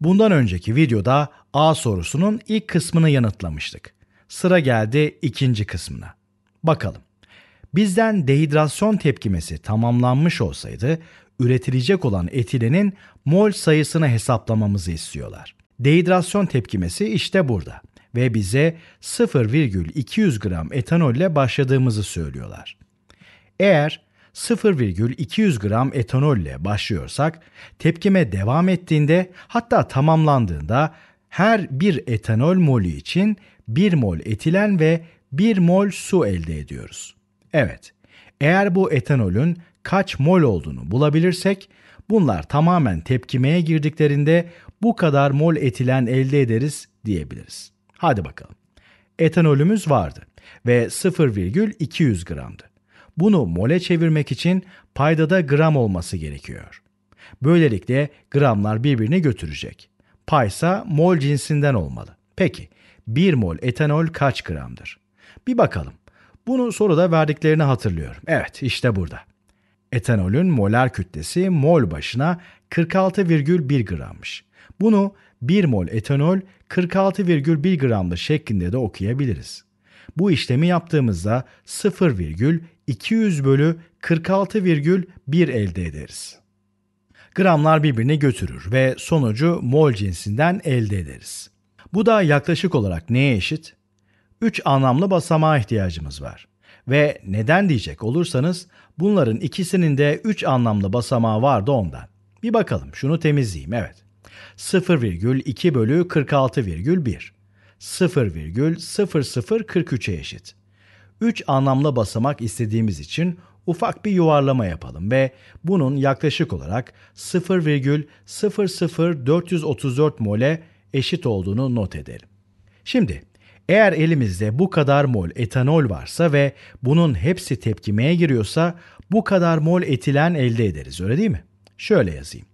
Bundan önceki videoda A sorusunun ilk kısmını yanıtlamıştık. Sıra geldi ikinci kısmına. Bakalım. Bizden dehidrasyon tepkimesi tamamlanmış olsaydı üretilecek olan etilenin mol sayısını hesaplamamızı istiyorlar. Dehidrasyon tepkimesi işte burada ve bize 0,200 gram etanolle başladığımızı söylüyorlar. Eğer 0,200 gram etanolle başlıyorsak, tepkime devam ettiğinde hatta tamamlandığında her bir etanol molü için 1 mol etilen ve 1 mol su elde ediyoruz. Evet, eğer bu etanolün kaç mol olduğunu bulabilirsek, bunlar tamamen tepkimeye girdiklerinde bu kadar mol etilen elde ederiz diyebiliriz. Hadi bakalım. Etanolümüz vardı ve 0,200 gramdı. Bunu mole çevirmek için paydada gram olması gerekiyor. Böylelikle gramlar birbirini götürecek. Paysa mol cinsinden olmalı. Peki 1 mol etanol kaç gramdır? Bir bakalım. Bunu soruda verdiklerini hatırlıyorum. Evet işte burada. Etanolün molar kütlesi mol başına 46,1 grammış. Bunu 1 mol etanol 46,1 gramlı şeklinde de okuyabiliriz. Bu işlemi yaptığımızda 0,200 bölü 46,1 elde ederiz. Gramlar birbirini götürür ve sonucu mol cinsinden elde ederiz. Bu da yaklaşık olarak neye eşit? 3 anlamlı basamağa ihtiyacımız var. Ve neden diyecek olursanız bunların ikisinin de 3 anlamlı basamağı vardı ondan. Bir bakalım şunu temizleyeyim evet. 0,2 bölü 46,1. 0,0043'e eşit. 3 anlamlı basamak istediğimiz için ufak bir yuvarlama yapalım ve bunun yaklaşık olarak 0,00434 mole eşit olduğunu not edelim. Şimdi eğer elimizde bu kadar mol etanol varsa ve bunun hepsi tepkimeye giriyorsa bu kadar mol etilen elde ederiz öyle değil mi? Şöyle yazayım.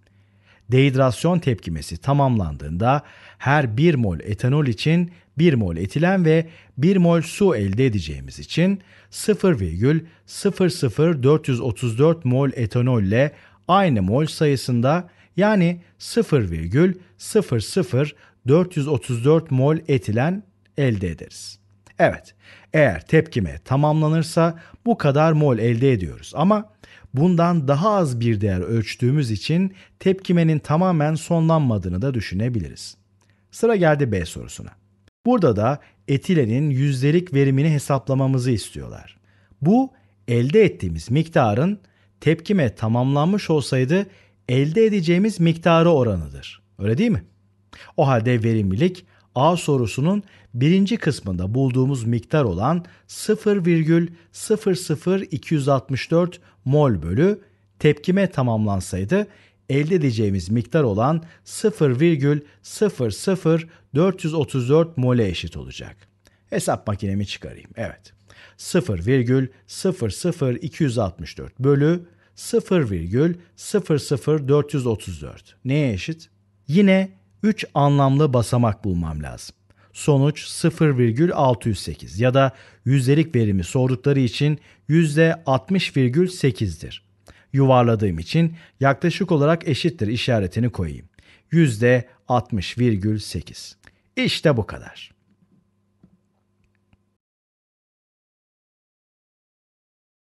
Dehidrasyon tepkimesi tamamlandığında her 1 mol etanol için 1 mol etilen ve 1 mol su elde edeceğimiz için 0,00434 mol etanolle aynı mol sayısında yani 0,00434 mol etilen elde ederiz. Evet, eğer tepkime tamamlanırsa bu kadar mol elde ediyoruz ama bundan daha az bir değer ölçtüğümüz için tepkimenin tamamen sonlanmadığını da düşünebiliriz. Sıra geldi B sorusuna. Burada da etilenin yüzdelik verimini hesaplamamızı istiyorlar. Bu elde ettiğimiz miktarın tepkime tamamlanmış olsaydı elde edeceğimiz miktarı oranıdır. Öyle değil mi? O halde verimlilik A sorusunun birinci kısmında bulduğumuz miktar olan 0,00264 mol bölü tepkime tamamlansaydı elde edeceğimiz miktar olan 0,00434 mole eşit olacak. Hesap makinemi çıkarayım. Evet. 0,00264 bölü 0,00434. Neye eşit? Yine 3 anlamlı basamak bulmam lazım. Sonuç 0,608 ya da yüzdelik verimi sordukları için %60,8'dir. Yuvarladığım için yaklaşık olarak eşittir işaretini koyayım. %60,8. İşte bu kadar.